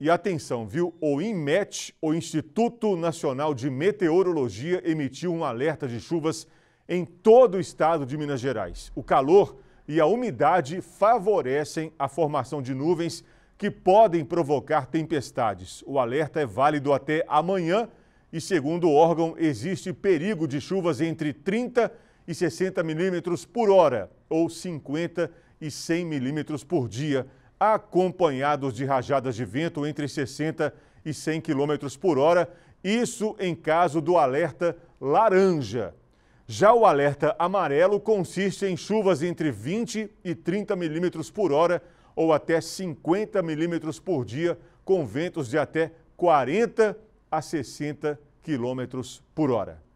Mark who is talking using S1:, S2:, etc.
S1: E atenção, viu? O INMET, o Instituto Nacional de Meteorologia, emitiu um alerta de chuvas em todo o estado de Minas Gerais. O calor e a umidade favorecem a formação de nuvens que podem provocar tempestades. O alerta é válido até amanhã e, segundo o órgão, existe perigo de chuvas entre 30 e 60 milímetros por hora ou 50 e 100 milímetros por dia acompanhados de rajadas de vento entre 60 e 100 km por hora, isso em caso do alerta laranja. Já o alerta amarelo consiste em chuvas entre 20 e 30 milímetros por hora ou até 50 milímetros por dia, com ventos de até 40 a 60 quilômetros por hora.